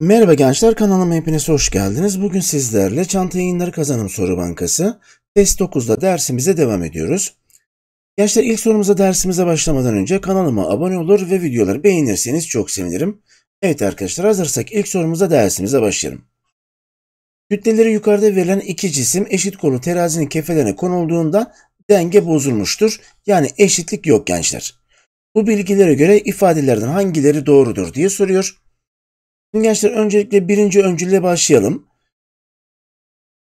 Merhaba gençler kanalıma hepiniz hoş geldiniz. Bugün sizlerle Çanta Yayınları Kazanım Soru Bankası test 9'da dersimize devam ediyoruz. Gençler ilk sorumuza dersimize başlamadan önce kanalıma abone olur ve videoları beğenirseniz çok sevinirim. Evet arkadaşlar hazırsak ilk sorumuza dersimize başlayalım. Kütleleri yukarıda verilen iki cisim eşit kolu terazinin kefelerine konulduğunda denge bozulmuştur. Yani eşitlik yok gençler. Bu bilgilere göre ifadelerden hangileri doğrudur diye soruyor. Şimdi gençler öncelikle birinci öncülle başlayalım.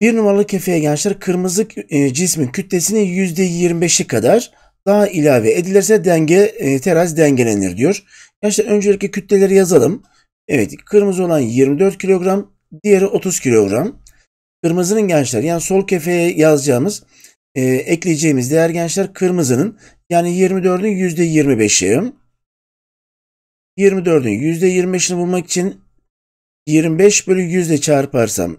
Bir numaralı kefeye gençler kırmızı e, cismin kütlesinin %25'i kadar daha ilave edilirse denge e, teraz dengelenir diyor. Gençler öncelikle kütleleri yazalım. Evet kırmızı olan 24 kilogram, diğeri 30 kilogram. Kırmızının gençler yani sol kefeye yazacağımız e, ekleyeceğimiz değer gençler kırmızının yani 24'ün %25'i. 24'ün %25'ini bulmak için 25 bölü 100 ile çarparsam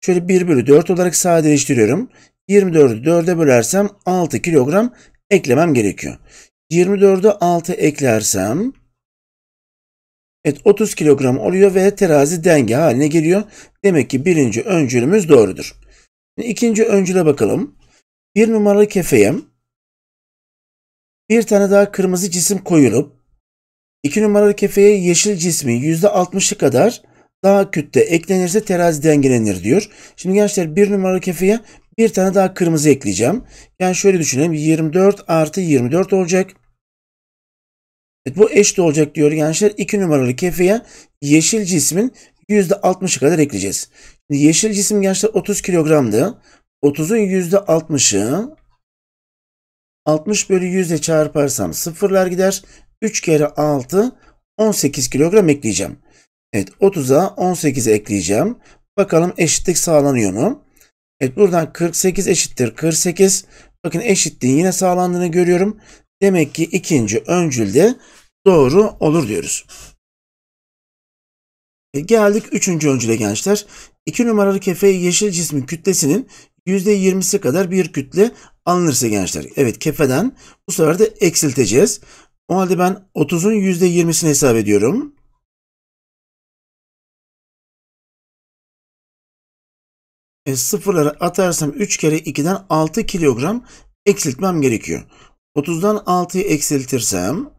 şöyle 1 bölü 4 olarak sadeleştiriyorum. 24'ü 4'e bölersem 6 kilogram eklemem gerekiyor. 24'ü 6 eklersem Evet 30 kilogram oluyor ve terazi denge haline geliyor. Demek ki birinci öncülümüz doğrudur. İkinci öncüle bakalım. Bir numaralı kefeye bir tane daha kırmızı cisim koyulup iki numaralı kefeye yeşil cismin yüzde altmışı kadar daha kütle eklenirse terazi dengelenir diyor. Şimdi gençler bir numaralı kefeye bir tane daha kırmızı ekleyeceğim. Yani şöyle düşünelim 24 artı 24 olacak. Evet, bu eşit olacak diyor gençler. 2 numaralı kefeye yeşil cismin %60'ı kadar ekleyeceğiz. Şimdi yeşil cisim gençler 30 kilogramdı. 30'un %60'ı 60 bölü 100 ile çarparsam sıfırlar gider. 3 kere 6 18 kilogram ekleyeceğim. Evet 30'a 18'e ekleyeceğim. Bakalım eşitlik sağlanıyor mu? Evet buradan 48 eşittir 48. Bakın eşitliğin yine sağlandığını görüyorum. Demek ki ikinci öncülde doğru olur diyoruz. E geldik üçüncü öncüle gençler. 2 numaralı kefeye yeşil cismin kütlesinin %20'si kadar bir kütle alınırsa gençler. Evet kefeden bu sefer de eksilteceğiz. O halde ben 30'un %20'sini hesap ediyorum. E, sıfırları atarsam 3 kere 2'den 6 kilogram eksiltmem gerekiyor. 30'dan 6'yı eksiltirsem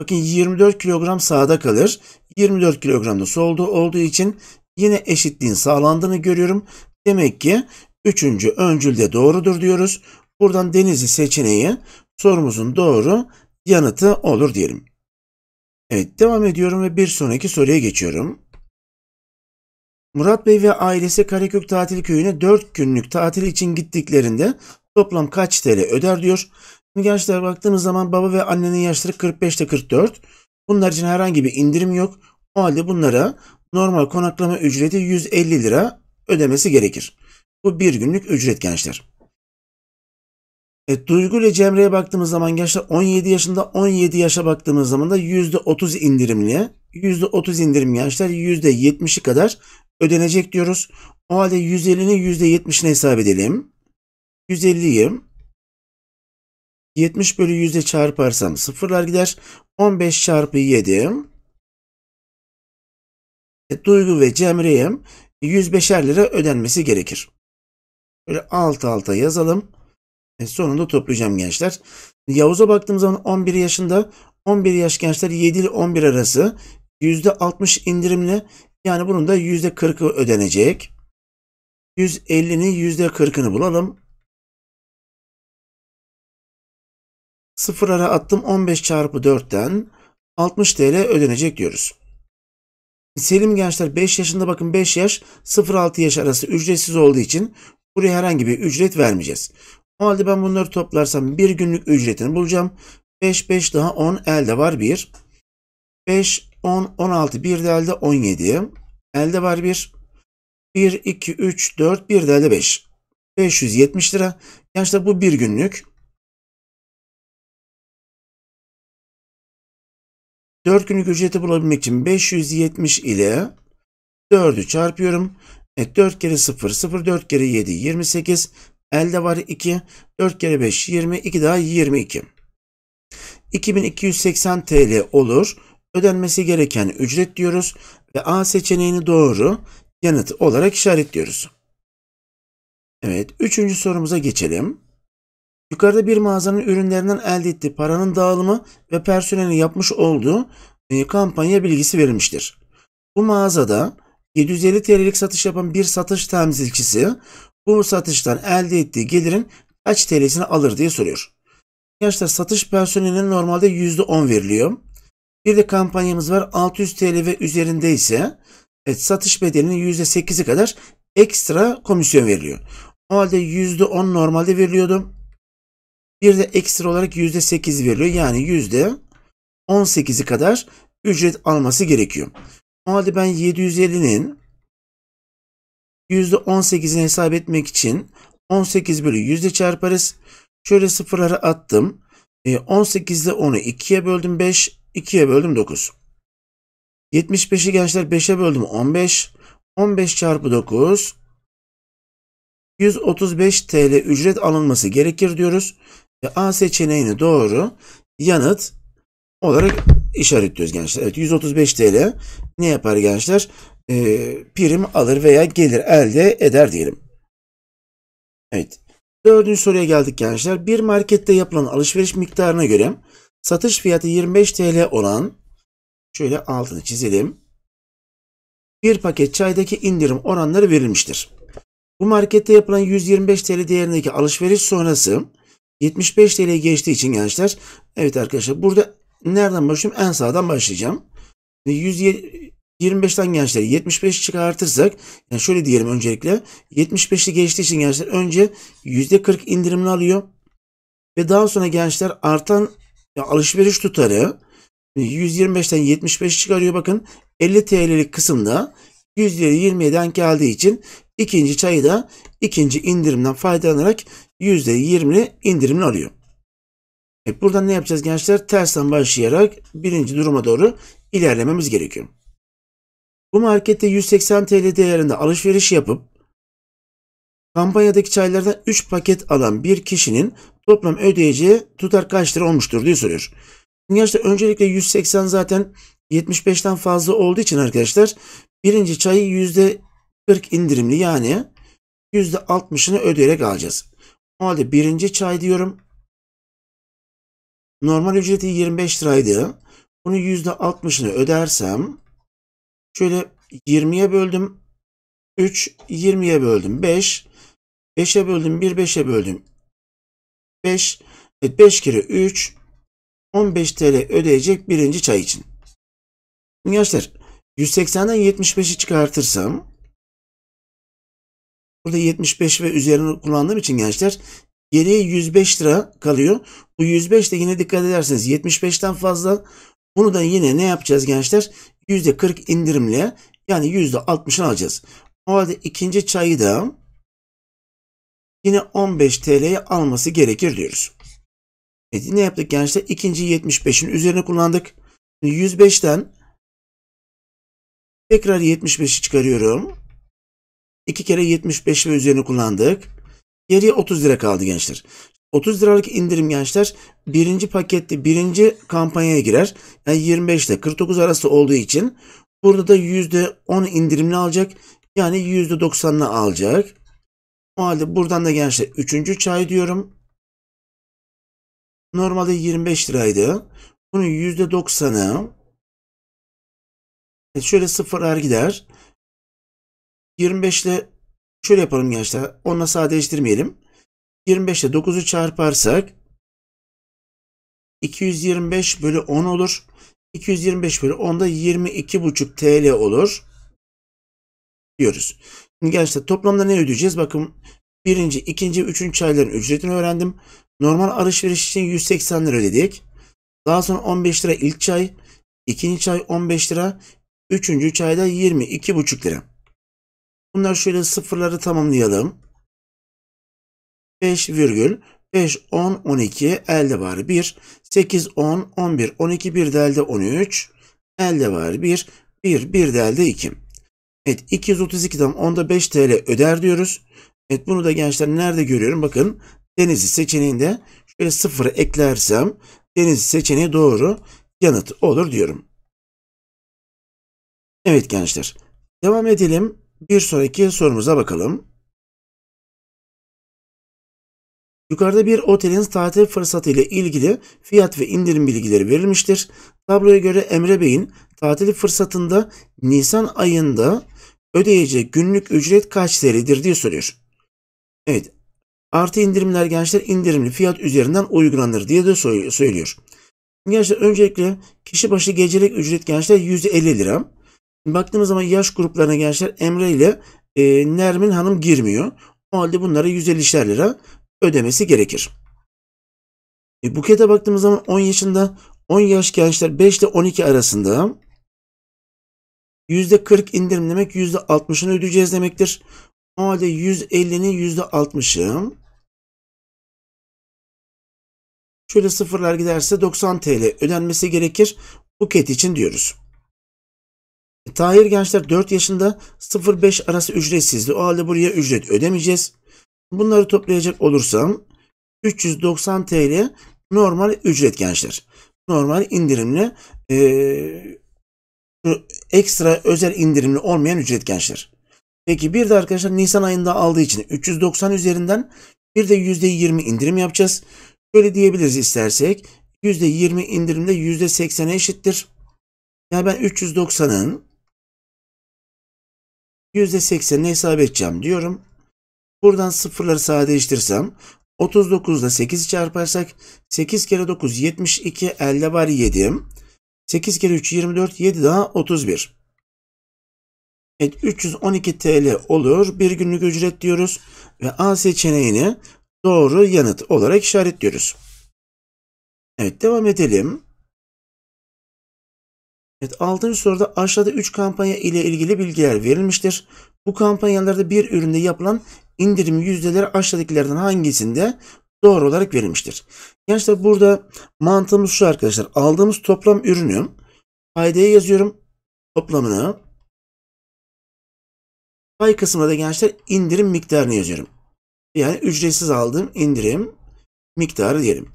bakın 24 kilogram sağda kalır. 24 kilogram da solda olduğu için yine eşitliğin sağlandığını görüyorum. Demek ki Üçüncü öncül de doğrudur diyoruz. Buradan denizi seçeneği sorumuzun doğru yanıtı olur diyelim. Evet devam ediyorum ve bir sonraki soruya geçiyorum. Murat Bey ve ailesi Karakök Tatil Köyü'ne 4 günlük tatil için gittiklerinde toplam kaç TL öder diyor. Şimdi gençler baktığımız zaman baba ve annenin yaşları 45 ile 44. Bunlar için herhangi bir indirim yok. O halde bunlara normal konaklama ücreti 150 lira ödemesi gerekir. Bu bir günlük ücret gençler. E, Duygu ile Cemre'ye baktığımız zaman gençler 17 yaşında 17 yaşa baktığımız zaman da %30 indirimliye %30 indirim gençler %70'i kadar ödenecek diyoruz. O halde 150'nin %70'ine hesap edelim. 150'yi 70 bölü 100'e çarparsam sıfırlar gider. 15 çarpı 7. E, Duygu ve Cemre'ye 105'er lira ödenmesi gerekir. Böyle alt alta yazalım. E sonunda toplayacağım gençler. Yavuz'a baktığım zaman 11 yaşında. 11 yaş gençler 7 ile 11 arası %60 indirimli. Yani bunun da %40'ı ödenecek. 150'nin %40'ını bulalım. Sıfırlara attım 15 çarpı 4'ten 60 TL ödenecek diyoruz. Selim gençler 5 yaşında bakın 5 yaş 0-6 yaş arası ücretsiz olduğu için Buraya herhangi bir ücret vermeyeceğiz. O halde ben bunları toplarsam bir günlük ücretini bulacağım. 5, 5 daha 10 elde var 1. 5, 10, 16, 1 de elde 17. Elde var 1. 1, 2, 3, 4, 1 de elde 5. 570 lira. Gençler bu bir günlük. 4 günlük ücreti bulabilmek için 570 ile 4'ü çarpıyorum. Evet 4 kere 0 0 4 kere 7 28 elde var 2 4 kere 5 20 2 daha 22 2280 TL olur. Ödenmesi gereken ücret diyoruz ve A seçeneğini doğru yanıt olarak işaretliyoruz. Evet, üçüncü sorumuza geçelim. Yukarıda bir mağazanın ürünlerinden elde ettiği paranın dağılımı ve personelin yapmış olduğu e, kampanya bilgisi verilmiştir. Bu mağazada 750 TL'lik satış yapan bir satış temsilcisi bu satıştan elde ettiği gelirin kaç TL'sini alır diye soruyor. Arkadaşlar satış personeline normalde %10 veriliyor. Bir de kampanyamız var 600 TL ve üzerinde ise evet, satış bedelinin %8'i kadar ekstra komisyon veriliyor. O halde %10 normalde veriliyordu. Bir de ekstra olarak %8 veriliyor. Yani %18'i kadar ücret alması gerekiyor. Normalde ben 750'nin %18'ini hesap etmek için 18 bölü yüzde çarparız. Şöyle sıfırları attım. 18 e, ile 10'u 2'ye böldüm 5, 2'ye böldüm 9. 75'i gençler 5'e böldüm 15. 15 çarpı 9 135 TL ücret alınması gerekir diyoruz. Ve A seçeneğini doğru yanıt olarak işaretliyoruz gençler. Evet 135 TL ne yapar gençler? E, prim alır veya gelir elde eder diyelim. Evet. Dördüncü soruya geldik gençler. Bir markette yapılan alışveriş miktarına göre satış fiyatı 25 TL olan şöyle altını çizelim. Bir paket çaydaki indirim oranları verilmiştir. Bu markette yapılan 125 TL değerindeki alışveriş sonrası 75 TL geçtiği için gençler evet arkadaşlar burada Nereden başlayayım? En sağdan başlayacağım. 125'ten gençleri 75 çıkartırsak yani şöyle diyelim öncelikle 75'li geçtiği için gençler önce %40 indirimli alıyor ve daha sonra gençler artan alışveriş tutarı 125'ten 75 çıkarıyor bakın 50 TL'lik kısımda 120'ye denk geldiği için ikinci çayı da ikinci indirimden faydalanarak %20 indirimli alıyor. E buradan ne yapacağız gençler? Tersten başlayarak birinci duruma doğru ilerlememiz gerekiyor. Bu markette 180 TL değerinde alışveriş yapıp kampanyadaki çaylardan 3 paket alan bir kişinin toplam ödeyeceği tutar kaç lira olmuştur diye soruyor. Gençler öncelikle 180 zaten 75'ten fazla olduğu için arkadaşlar birinci çayı %40 indirimli yani %60'ını ödeyerek alacağız. O halde birinci çay diyorum Normal ücreti 25 liraydı. Bunu %60'ını ödersem şöyle 20'ye böldüm 3, 20'ye böldüm 5, 5'e böldüm 1, 5'e böldüm 5, evet 5 kere 3, 15 TL ödeyecek birinci çay için. Gençler 180'den 75'i çıkartırsam Burada 75 ve üzerine kullandığım için gençler Geriye 105 lira kalıyor. Bu 105 de yine dikkat ederseniz 75'ten fazla. Bunu da yine ne yapacağız gençler? %40 indirimle yani %60'ını alacağız. O halde ikinci çayı da yine 15 TL'ye alması gerekir diyoruz. Evet, ne yaptık gençler? İkinci 75'in üzerine kullandık. 105'ten tekrar 75'i çıkarıyorum. İki kere 75 ve üzerine kullandık. Geriye 30 lira kaldı gençler. 30 liralık indirim gençler birinci pakette birinci kampanyaya girer. Yani 25 ile 49 arası olduğu için burada da %10 indirimli alacak. Yani %90'lı alacak. O halde buradan da gençler 3. çay diyorum. Normalde 25 liraydı. Bunun %90'ı şöyle sıfır er gider. 25 ile Şöyle yapalım gençler. Onunla sadeleştirmeyelim. 25 ile 9'u çarparsak 225 bölü 10 olur. 225 bölü 10 da 22,5 TL olur. Diyoruz. Şimdi gençler toplamda ne ödeyeceğiz? Bakın birinci, ikinci, üçüncü ayların ücretini öğrendim. Normal alışveriş için 180 lira ödedik. Daha sonra 15 lira ilk çay, ikinci çay 15 lira, üçüncü çayda 22,5 lira. Bunlar şöyle sıfırları tamamlayalım. 5 virgül 5, 10, 12, elde var 1, 8, 10, 11, 12, 1 elde 13, elde var 1, 1, 1 elde 2. Evet 232'den 10'da 5 TL öder diyoruz. Evet bunu da gençler nerede görüyorum? Bakın Denizli seçeneğinde şöyle sıfırı eklersem Denizli seçeneği doğru yanıt olur diyorum. Evet gençler devam edelim. Bir sonraki sorumuza bakalım. Yukarıda bir otelin tatil fırsatı ile ilgili fiyat ve indirim bilgileri verilmiştir. Tabloya göre Emre Bey'in tatil fırsatında Nisan ayında ödeyecek günlük ücret kaç liradır diye soruyor. Evet. Artı indirimler gençler indirimli fiyat üzerinden uygulanır diye de söylüyor. Gençler öncelikle kişi başı gecelik ücret gençler 150 lira. Baktığımız zaman yaş gruplarına gençler Emre ile e, Nermin Hanım girmiyor. O halde bunlara 150'şer lira ödemesi gerekir. E, Buket'e baktığımız zaman 10 yaşında 10 yaş gençler 5 ile 12 arasında %40 indirim demek %60'ını ödeyeceğiz demektir. O halde 150'nin %60'ı şöyle sıfırlar giderse 90 TL ödenmesi gerekir. Buket için diyoruz. E, Tahir gençler 4 yaşında 0-5 arası ücretsizdi. O halde buraya ücret ödemeyeceğiz. Bunları toplayacak olursam 390 TL normal ücret gençler. Normal indirimli e, ekstra özel indirimli olmayan ücret gençler. Peki bir de arkadaşlar Nisan ayında aldığı için 390 üzerinden bir de %20 indirim yapacağız. Böyle diyebiliriz istersek %20 indirimde %80'e eşittir. Yani ben 390'ın %80'ini hesap edeceğim diyorum. Buradan sıfırları sadeleştirsem 39 ile 8'i çarparsak 8 kere 9 72 elde var 7. 8 kere 3 24 7 daha 31. Evet 312 TL olur. Bir günlük ücret diyoruz ve A seçeneğini doğru yanıt olarak işaretliyoruz. Evet devam edelim. Evet, 6. soruda aşağıda 3 kampanya ile ilgili bilgiler verilmiştir. Bu kampanyalarda bir üründe yapılan indirim yüzdeleri aşağıdakilerden hangisinde doğru olarak verilmiştir? Gençler burada mantığımız şu arkadaşlar. Aldığımız toplam ürünü faydaya yazıyorum toplamını. Pay kısmına da gençler indirim miktarını yazıyorum. Yani ücretsiz aldığım indirim miktarı diyelim.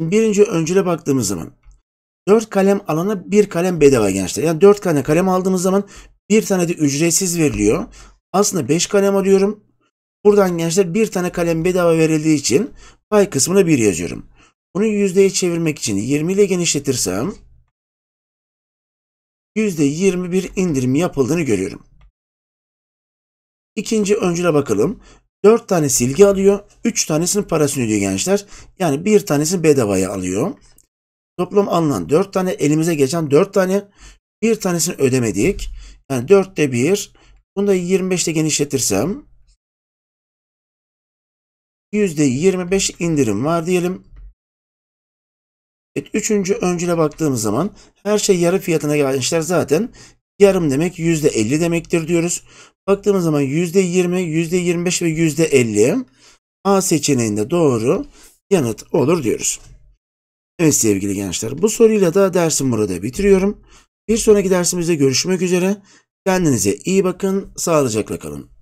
Birinci öncüle baktığımız zaman 4 kalem alana 1 kalem bedava gençler. Yani 4 tane kalem aldığımız zaman bir tane de ücretsiz veriliyor. Aslında 5 kalem alıyorum. Buradan gençler bir tane kalem bedava verildiği için pay kısmına 1 yazıyorum. Bunu yüzdeye çevirmek için 20 ile genişletirsem %21 indirim yapıldığını görüyorum. İkinci öncüle bakalım. 4 tane silgi alıyor. 3 tanesinin parasını ödüyor gençler. Yani bir tanesini bedavaya alıyor. Toplam alınan 4 tane elimize geçen 4 tane bir tanesini ödemedik. Yani 4'te 1. Bunu da 25'te genişletirsem %25 indirim var diyelim. Evet, üçüncü öncüle baktığımız zaman her şey yarı fiyatına gelmişler zaten. Yarım demek %50 demektir diyoruz. Baktığımız zaman %20, %25 ve %50 A seçeneğinde doğru yanıt olur diyoruz. Evet sevgili gençler bu soruyla da dersim burada bitiriyorum. Bir sonraki dersimizde görüşmek üzere. Kendinize iyi bakın, sağlıcakla kalın.